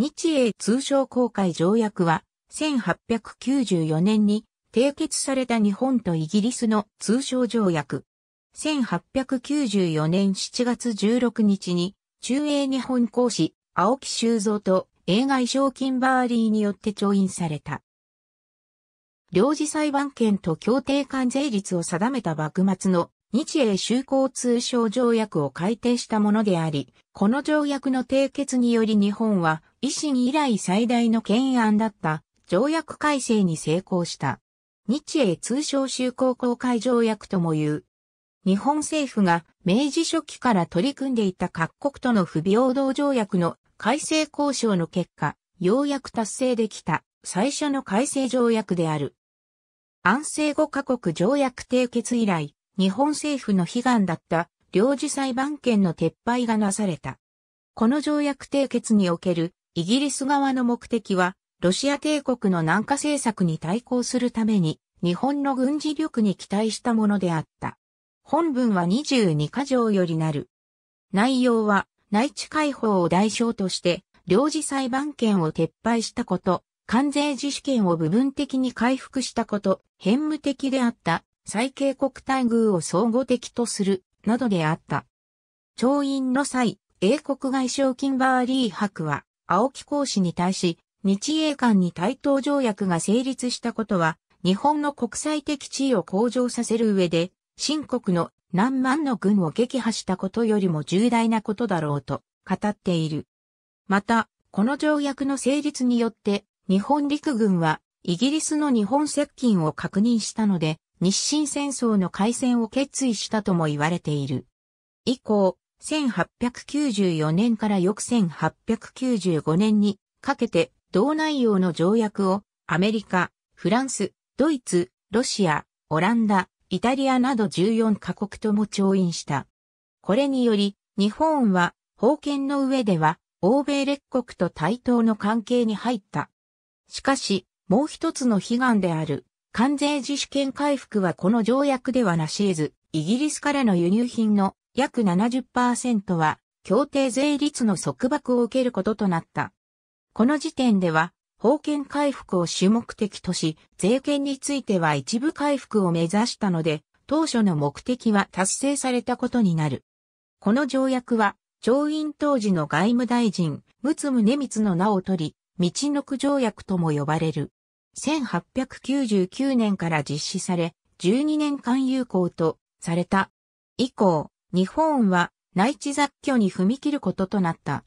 日英通商公開条約は、1894年に締結された日本とイギリスの通商条約。1894年7月16日に、中英日本公使、青木修造と英外賞金バーリーによって調印された。領事裁判権と協定関税率を定めた幕末の日英修好通商条約を改定したものであり、この条約の締結により日本は維新以来最大の懸案だった条約改正に成功した。日英通商修好公開条約とも言う。日本政府が明治初期から取り組んでいた各国との不平等条約の改正交渉の結果、ようやく達成できた最初の改正条約である。安政5カ国条約締結以来、日本政府の悲願だった領事裁判権の撤廃がなされた。この条約締結におけるイギリス側の目的は、ロシア帝国の南下政策に対抗するために、日本の軍事力に期待したものであった。本文は22箇条よりなる。内容は、内地解放を代償として、領事裁判権を撤廃したこと、関税自主権を部分的に回復したこと、偏務的であった、最恵国待遇を総合的とする、などであった。調印の際、英国外相キンバーリー博は、青木講師に対し、日英間に対等条約が成立したことは、日本の国際的地位を向上させる上で、新国の何万の軍を撃破したことよりも重大なことだろうと語っている。また、この条約の成立によって、日本陸軍はイギリスの日本接近を確認したので、日清戦争の開戦を決意したとも言われている。以降、1894年から翌1895年にかけて同内容の条約をアメリカ、フランス、ドイツ、ロシア、オランダ、イタリアなど14カ国とも調印した。これにより、日本は、封建の上では、欧米列国と対等の関係に入った。しかし、もう一つの悲願である、関税自主権回復はこの条約ではなし得ず、イギリスからの輸入品の約70%は協定税率の束縛を受けることとなった。この時点では、封権回復を主目的とし、税権については一部回復を目指したので、当初の目的は達成されたことになる。この条約は、調印当時の外務大臣、陸奥宗光の名を取り、道のく条約とも呼ばれる。1899年から実施され、12年間有効とされた。以降、日本は内地雑居に踏み切ることとなった。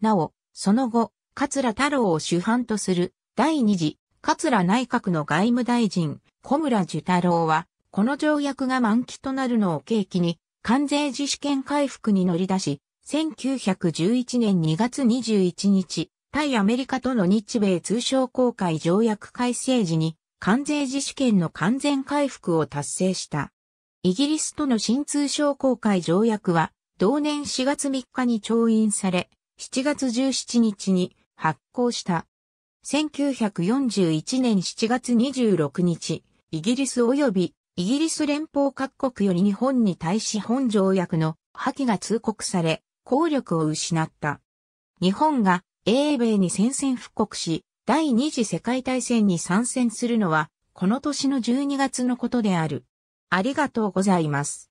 なお、その後、桂太郎を主犯とする第二次桂内閣の外務大臣小村寿太郎は、この条約が満期となるのを契機に、関税自主権回復に乗り出し、1911年2月21日、対アメリカとの日米通商公開条約改正時に、関税自主権の完全回復を達成した。イギリスとの新通商公会条約は、同年4月3日に調印され、7月17日に発行した。1941年7月26日、イギリス及びイギリス連邦各国より日本に対し本条約の破棄が通告され、効力を失った。日本が英米に宣戦布告し、第二次世界大戦に参戦するのは、この年の12月のことである。ありがとうございます。